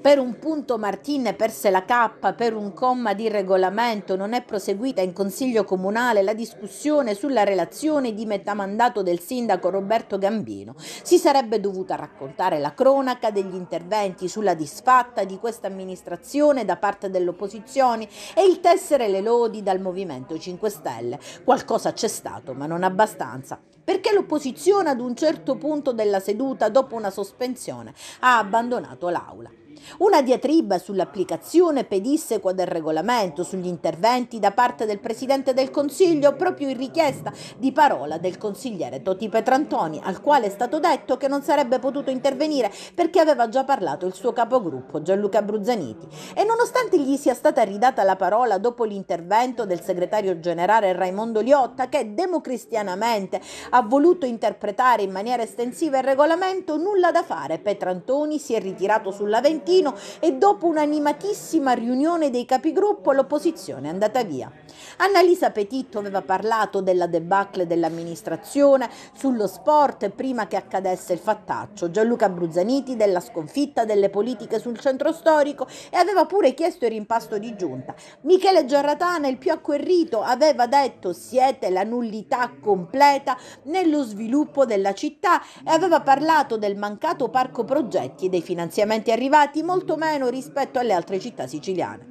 per un punto Martin perse la K per un comma di regolamento non è proseguita in Consiglio Comunale la discussione sulla relazione di metà mandato del sindaco Roberto Gambino. Si sarebbe dovuta raccontare la cronaca degli interventi sulla disfatta di questa amministrazione da parte dell'opposizione e il tessere le lodi dal Movimento 5 Stelle. Qualcosa c'è stato, ma non abbastanza perché l'opposizione ad un certo punto della seduta, dopo una sospensione, ha abbandonato l'aula. Una diatriba sull'applicazione pedissequa del regolamento, sugli interventi da parte del Presidente del Consiglio, proprio in richiesta di parola del consigliere Toti Petrantoni, al quale è stato detto che non sarebbe potuto intervenire perché aveva già parlato il suo capogruppo Gianluca Bruzzaniti. E nonostante gli sia stata ridata la parola dopo l'intervento del segretario generale Raimondo Liotta, che democristianamente ha voluto interpretare in maniera estensiva il regolamento, nulla da fare. Petrantoni si è ritirato sulla ventina mattino e dopo un'animatissima riunione dei capigruppo l'opposizione è andata via. Annalisa Petitto aveva parlato della debacle dell'amministrazione sullo sport prima che accadesse il fattaccio, Gianluca Bruzzaniti della sconfitta delle politiche sul centro storico e aveva pure chiesto il rimpasto di giunta. Michele Giarratana, il più acquerrito, aveva detto siete la nullità completa nello sviluppo della città e aveva parlato del mancato parco progetti e dei finanziamenti arrivati pagati molto meno rispetto alle altre città siciliane.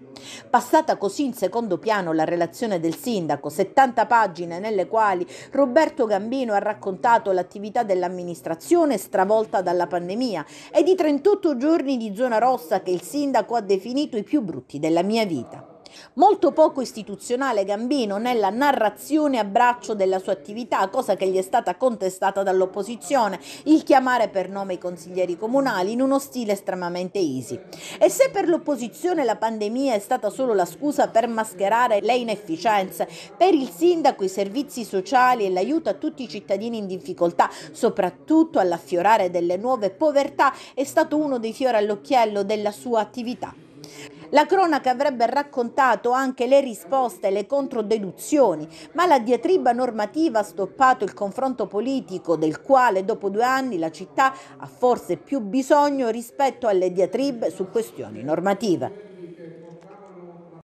Passata così in secondo piano la relazione del sindaco, 70 pagine nelle quali Roberto Gambino ha raccontato l'attività dell'amministrazione stravolta dalla pandemia e di 38 giorni di zona rossa che il sindaco ha definito i più brutti della mia vita. Molto poco istituzionale Gambino nella narrazione a braccio della sua attività, cosa che gli è stata contestata dall'opposizione, il chiamare per nome i consiglieri comunali in uno stile estremamente easy. E se per l'opposizione la pandemia è stata solo la scusa per mascherare le inefficienze, per il sindaco i servizi sociali e l'aiuto a tutti i cittadini in difficoltà, soprattutto all'affiorare delle nuove povertà, è stato uno dei fiori all'occhiello della sua attività. La cronaca avrebbe raccontato anche le risposte e le controdeduzioni, ma la diatriba normativa ha stoppato il confronto politico del quale dopo due anni la città ha forse più bisogno rispetto alle diatribe su questioni normative.